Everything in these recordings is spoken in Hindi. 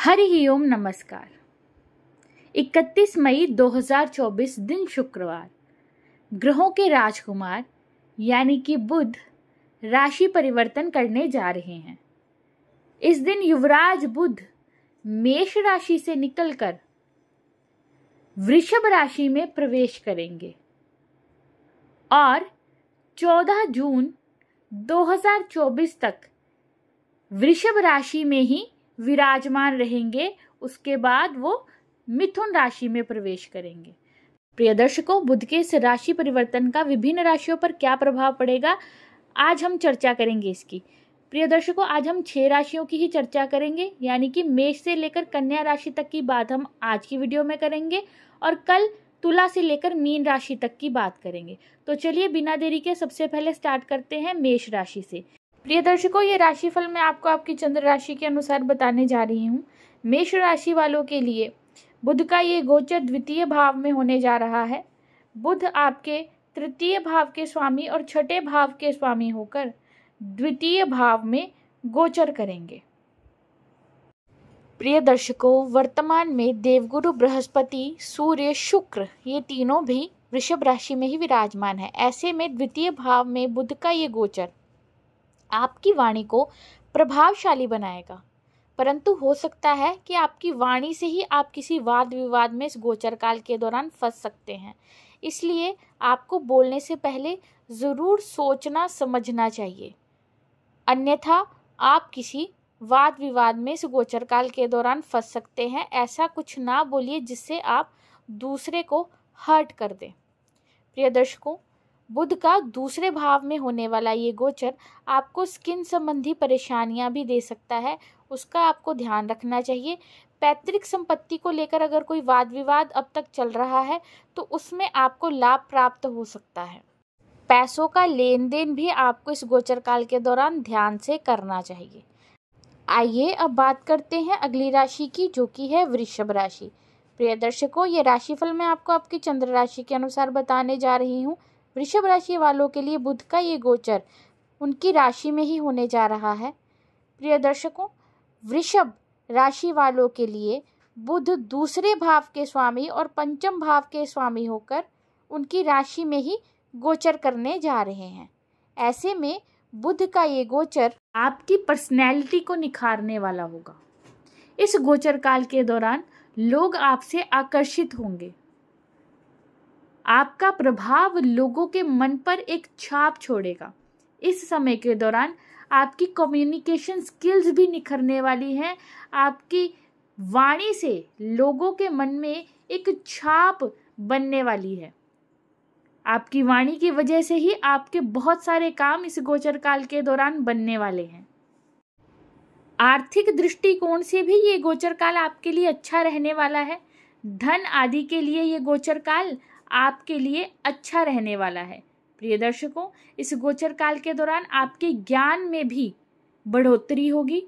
हरि ओम नमस्कार 31 मई 2024 दिन शुक्रवार ग्रहों के राजकुमार यानी कि बुध राशि परिवर्तन करने जा रहे हैं इस दिन युवराज बुध मेष राशि से निकलकर वृषभ राशि में प्रवेश करेंगे और 14 जून 2024 तक वृषभ राशि में ही विराजमान रहेंगे उसके बाद वो मिथुन राशि में प्रवेश करेंगे प्रिय दर्शकों बुध के इस राशि परिवर्तन का विभिन्न राशियों पर क्या प्रभाव पड़ेगा आज हम चर्चा करेंगे इसकी प्रिय दर्शकों आज हम छह राशियों की ही चर्चा करेंगे यानी कि मेष से लेकर कन्या राशि तक की बात हम आज की वीडियो में करेंगे और कल तुला से लेकर मीन राशि तक की बात करेंगे तो चलिए बिना देरी के सबसे पहले स्टार्ट करते हैं मेष राशि से प्रिय दर्शकों ये राशिफल मैं आपको आपकी चंद्र राशि के अनुसार बताने जा रही हूँ मेष राशि वालों के लिए बुध का ये गोचर द्वितीय भाव में होने जा रहा है बुध आपके तृतीय भाव के स्वामी और छठे भाव के स्वामी होकर द्वितीय भाव में गोचर करेंगे प्रिय दर्शकों वर्तमान में देवगुरु बृहस्पति सूर्य शुक्र ये तीनों भी वृषभ राशि में ही विराजमान है ऐसे में द्वितीय भाव में बुध का ये गोचर आपकी वाणी को प्रभावशाली बनाएगा परंतु हो सकता है कि आपकी वाणी से ही आप किसी वाद विवाद में इस गोचर काल के दौरान फंस सकते हैं इसलिए आपको बोलने से पहले ज़रूर सोचना समझना चाहिए अन्यथा आप किसी वाद विवाद में इस गोचर काल के दौरान फंस सकते हैं ऐसा कुछ ना बोलिए जिससे आप दूसरे को हर्ट कर दें प्रिय दर्शकों बुध का दूसरे भाव में होने वाला ये गोचर आपको स्किन संबंधी परेशानियां भी दे सकता है उसका आपको ध्यान रखना चाहिए पैतृक संपत्ति को लेकर अगर कोई वाद विवाद अब तक चल रहा है तो उसमें आपको लाभ प्राप्त हो सकता है पैसों का लेन देन भी आपको इस गोचर काल के दौरान ध्यान से करना चाहिए आइए अब बात करते हैं अगली राशि की जो कि है वृषभ राशि प्रिय दर्शकों ये राशिफल मैं आपको आपकी चंद्र राशि के अनुसार बताने जा रही हूँ वृषभ राशि वालों के लिए बुध का ये गोचर उनकी राशि में ही होने जा रहा है प्रिय दर्शकों वृषभ राशि वालों के लिए बुध दूसरे भाव के स्वामी और पंचम भाव के स्वामी होकर उनकी राशि में ही गोचर करने जा रहे हैं ऐसे में बुध का ये गोचर आपकी पर्सनैलिटी को निखारने वाला होगा इस गोचर काल के दौरान लोग आपसे आकर्षित होंगे आपका प्रभाव लोगों के मन पर एक छाप छोड़ेगा इस समय के दौरान आपकी कम्युनिकेशन स्किल्स भी निखरने वाली हैं आपकी वाणी से लोगों के मन में एक छाप बनने वाली है आपकी वाणी की वजह से ही आपके बहुत सारे काम इस गोचर काल के दौरान बनने वाले हैं आर्थिक दृष्टिकोण से भी ये गोचर काल आपके लिए अच्छा रहने वाला है धन आदि के लिए ये गोचर काल आपके लिए अच्छा रहने वाला है प्रिय दर्शकों इस गोचर काल के दौरान आपके ज्ञान में भी बढ़ोतरी होगी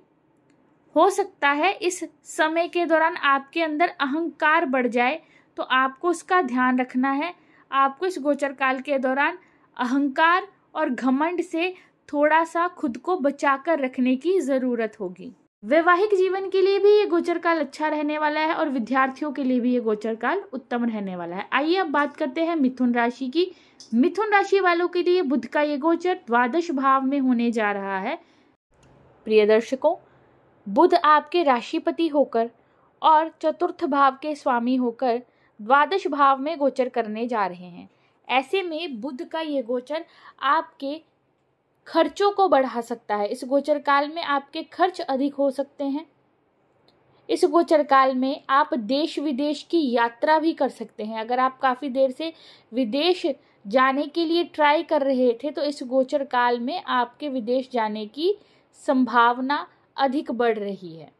हो सकता है इस समय के दौरान आपके अंदर अहंकार बढ़ जाए तो आपको उसका ध्यान रखना है आपको इस गोचर काल के दौरान अहंकार और घमंड से थोड़ा सा खुद को बचाकर रखने की ज़रूरत होगी वैवाहिक जीवन के लिए भी ये गोचर काल अच्छा रहने वाला है और विद्यार्थियों के लिए भी ये गोचर काल उत्तम रहने वाला है आइए अब बात करते हैं मिथुन राशि की मिथुन राशि वालों के लिए बुध का ये गोचर द्वादश भाव में होने जा रहा है प्रिय दर्शकों बुध आपके राशिपति होकर और चतुर्थ भाव के स्वामी होकर द्वादश भाव में गोचर करने जा रहे हैं ऐसे में बुध का ये गोचर आपके खर्चों को बढ़ा सकता है इस गोचर काल में आपके खर्च अधिक हो सकते हैं इस गोचर काल में आप देश विदेश की यात्रा भी कर सकते हैं अगर आप काफ़ी देर से विदेश जाने के लिए ट्राई कर रहे थे तो इस गोचर काल में आपके विदेश जाने की संभावना अधिक बढ़ रही है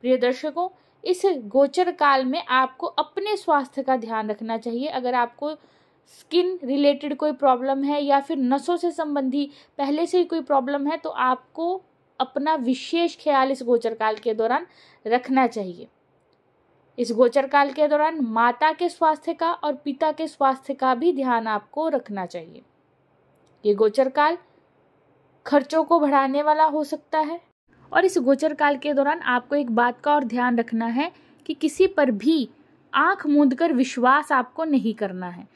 प्रिय दर्शकों इस गोचर काल में आपको अपने स्वास्थ्य का ध्यान रखना चाहिए अगर आपको स्किन रिलेटेड कोई प्रॉब्लम है या फिर नसों से संबंधी पहले से ही कोई प्रॉब्लम है तो आपको अपना विशेष ख्याल इस गोचर काल के दौरान रखना चाहिए इस गोचर काल के दौरान माता के स्वास्थ्य का और पिता के स्वास्थ्य का भी ध्यान आपको रखना चाहिए ये गोचर काल खर्चों को बढ़ाने वाला हो सकता है और इस गोचर काल के दौरान आपको एक बात का और ध्यान रखना है कि किसी पर भी आंख मूंद कर विश्वास आपको नहीं करना है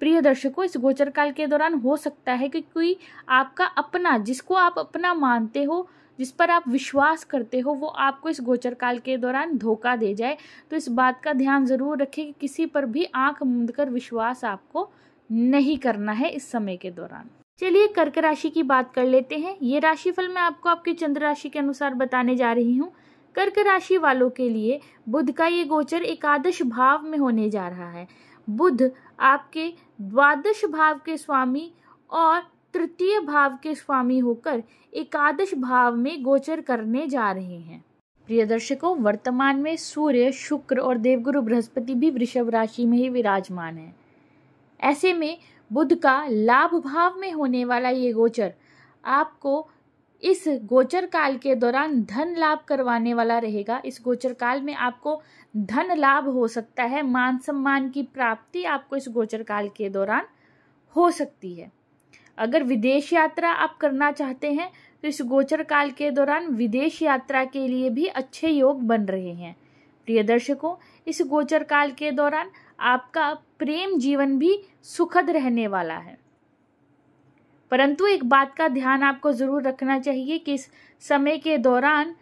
प्रिय दर्शकों इस गोचर काल के दौरान हो सकता है कि कोई आपका अपना जिसको आप अपना मानते हो जिस पर आप विश्वास करते हो वो आपको इस गोचर काल के दौरान धोखा दे जाए तो इस बात का ध्यान ज़रूर रखें कि किसी पर भी आंख मूंद कर विश्वास आपको नहीं करना है इस समय के दौरान चलिए कर्क राशि की बात कर लेते हैं ये राशिफल मैं आपको आपकी चंद्र राशि के अनुसार बताने जा रही हूँ कर्क राशि वालों के लिए बुध का ये गोचर एकादश भाव में होने जा रहा है बुध आपके द्वादश भाव के स्वामी और तृतीय भाव के स्वामी होकर एकादश भाव में गोचर करने जा रहे हैं प्रिय दर्शकों वर्तमान में सूर्य शुक्र और देवगुरु बृहस्पति भी वृषभ राशि में ही विराजमान है ऐसे में बुध का लाभ भाव में होने वाला ये गोचर आपको इस गोचर काल के दौरान धन लाभ करवाने वाला रहेगा इस गोचर काल में आपको धन लाभ हो सकता है मान सम्मान की प्राप्ति आपको इस गोचर काल के दौरान हो सकती है अगर विदेश यात्रा आप करना चाहते हैं तो इस गोचर काल के दौरान विदेश यात्रा के लिए भी अच्छे योग बन रहे हैं प्रिय दर्शकों इस गोचर काल के दौरान आपका प्रेम जीवन भी सुखद रहने वाला है परंतु एक बात का ध्यान आपको ज़रूर रखना चाहिए कि इस समय के दौरान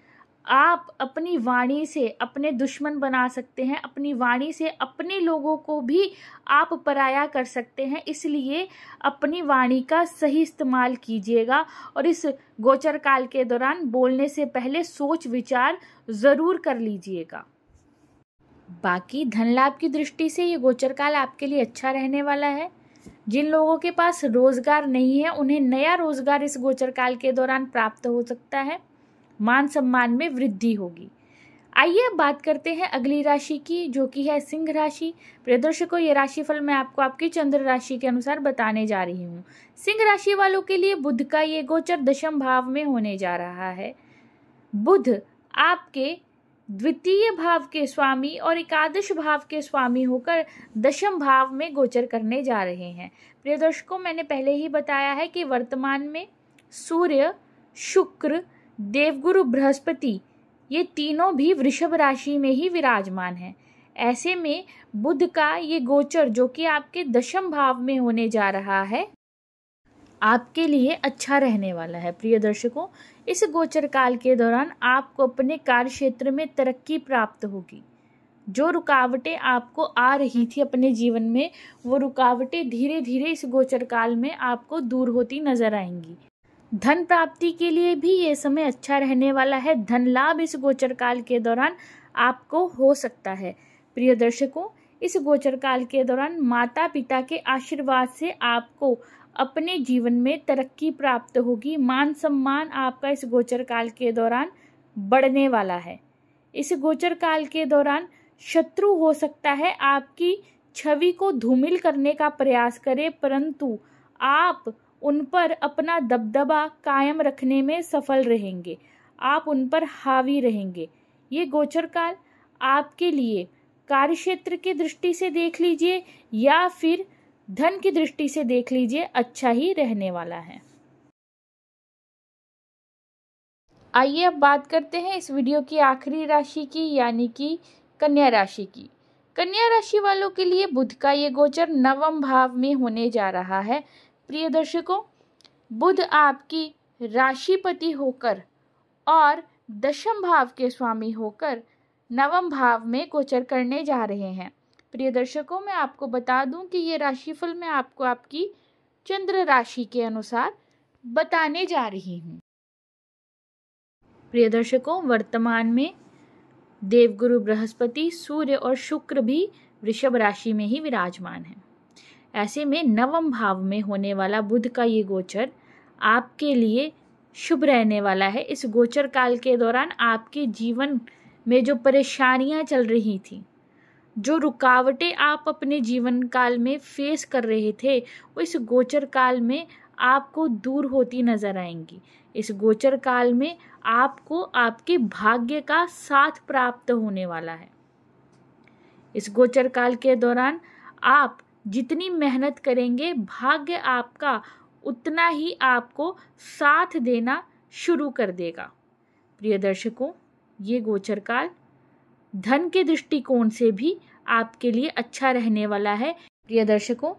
आप अपनी वाणी से अपने दुश्मन बना सकते हैं अपनी वाणी से अपने लोगों को भी आप पराया कर सकते हैं इसलिए अपनी वाणी का सही इस्तेमाल कीजिएगा और इस गोचर काल के दौरान बोलने से पहले सोच विचार ज़रूर कर लीजिएगा बाकी धन लाभ की दृष्टि से ये गोचर काल आपके लिए अच्छा रहने वाला है जिन लोगों के पास रोजगार नहीं है उन्हें नया रोजगार इस गोचर काल के दौरान प्राप्त हो सकता है मान सम्मान में वृद्धि होगी आइए अब बात करते हैं अगली राशि की जो कि है सिंह राशि प्रिय दर्शकों ये राशिफल मैं आपको आपकी चंद्र राशि के अनुसार बताने जा रही हूँ सिंह राशि वालों के लिए बुध का ये गोचर दशम भाव में होने जा रहा है बुध आपके द्वितीय भाव के स्वामी और एकादश भाव के स्वामी होकर दशम भाव में गोचर करने जा रहे हैं प्रिय दर्शकों मैंने पहले ही बताया है कि वर्तमान में सूर्य शुक्र देवगुरु बृहस्पति ये तीनों भी वृषभ राशि में ही विराजमान हैं ऐसे में बुध का ये गोचर जो कि आपके दशम भाव में होने जा रहा है आपके लिए अच्छा रहने वाला है प्रिय दर्शकों इस गोचर काल के दौरान आपको अपने कार्य क्षेत्र में तरक्की प्राप्त होगी जो रुकावटें आपको आ रही थी अपने जीवन में वो रुकावटें धीरे धीरे इस गोचर काल में आपको दूर होती नजर आएंगी धन प्राप्ति के लिए भी ये समय अच्छा रहने वाला है धन लाभ इस गोचर काल के दौरान आपको हो सकता है प्रिय दर्शकों इस गोचर काल के दौरान माता पिता के आशीर्वाद से आपको अपने जीवन में तरक्की प्राप्त होगी मान सम्मान आपका इस गोचर काल के दौरान बढ़ने वाला है इस गोचर काल के दौरान शत्रु हो सकता है आपकी छवि को धूमिल करने का प्रयास करे परंतु आप उन पर अपना दबदबा कायम रखने में सफल रहेंगे आप उन पर हावी रहेंगे ये गोचर काल आपके लिए कार्य क्षेत्र की दृष्टि से देख लीजिए या फिर धन की दृष्टि से देख लीजिए अच्छा ही रहने वाला है आइए अब बात करते हैं इस वीडियो की आखिरी राशि की यानी कि कन्या राशि की कन्या राशि वालों के लिए बुध का ये गोचर नवम भाव में होने जा रहा है प्रिय दर्शकों बुध आपकी राशिपति होकर और दशम भाव के स्वामी होकर नवम भाव में गोचर करने जा रहे हैं प्रिय दर्शकों मैं आपको बता दूं कि ये राशिफल मैं आपको आपकी चंद्र राशि के अनुसार बताने जा रही हूँ प्रिय दर्शकों वर्तमान में देवगुरु बृहस्पति सूर्य और शुक्र भी वृषभ राशि में ही विराजमान है ऐसे में नवम भाव में होने वाला बुध का ये गोचर आपके लिए शुभ रहने वाला है इस गोचर काल के दौरान आपके जीवन में जो परेशानियां चल रही थी जो रुकावटें आप अपने जीवन काल में फेस कर रहे थे इस गोचर काल में आपको दूर होती नजर आएंगी इस गोचर काल में आपको आपके भाग्य का साथ प्राप्त होने वाला है इस गोचर काल के दौरान आप जितनी मेहनत करेंगे भाग्य आपका उतना ही आपको साथ देना शुरू कर देगा प्रिय दर्शकों ये गोचर काल धन के दृष्टिकोण से भी आपके लिए अच्छा रहने वाला है प्रिय दर्शकों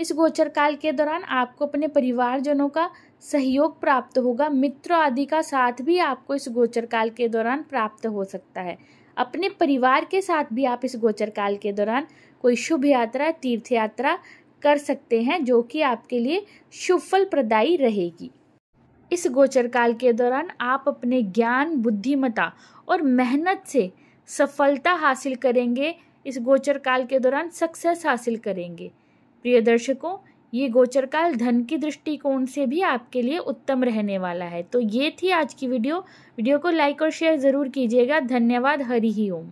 इस गोचर काल के दौरान आपको अपने परिवारजनों का सहयोग प्राप्त होगा मित्र आदि का साथ भी आपको इस गोचर काल के दौरान प्राप्त हो सकता है अपने परिवार के साथ भी आप इस गोचर काल के दौरान कोई शुभ यात्रा तीर्थ यात्रा कर सकते हैं जो कि आपके लिए शुभ फल प्रदायी रहेगी इस गोचर काल के दौरान आप अपने ज्ञान बुद्धिमता और मेहनत से सफलता हासिल करेंगे इस गोचर काल के दौरान सक्सेस हासिल करेंगे प्रिय दर्शकों ये गोचर काल धन की दृष्टिकोण से भी आपके लिए उत्तम रहने वाला है तो ये थी आज की वीडियो वीडियो को लाइक और शेयर ज़रूर कीजिएगा धन्यवाद हरी ही ओम